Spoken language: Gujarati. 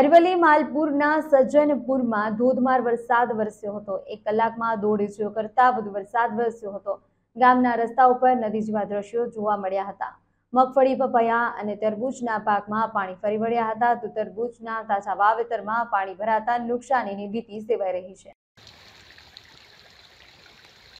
અરવલ્લી માલપુરના સજ્જનપુરમાં ધોધમાર વરસાદ વરસ્યો હતો એક કલાકમાં દોઢ ઇંચો કરતાં વધુ વરસાદ વરસ્યો હતો ગામના રસ્તા ઉપર નદી જેવા દ્રશ્યો જોવા મળ્યા હતા મગફળી પપૈયા અને તરબૂચના પાકમાં પાણી ફરી વળ્યા હતા તો તરબૂચના તાજા વાવેતરમાં પાણી ભરાતા નુકસાનીની ભીતિ સેવાઈ રહી છે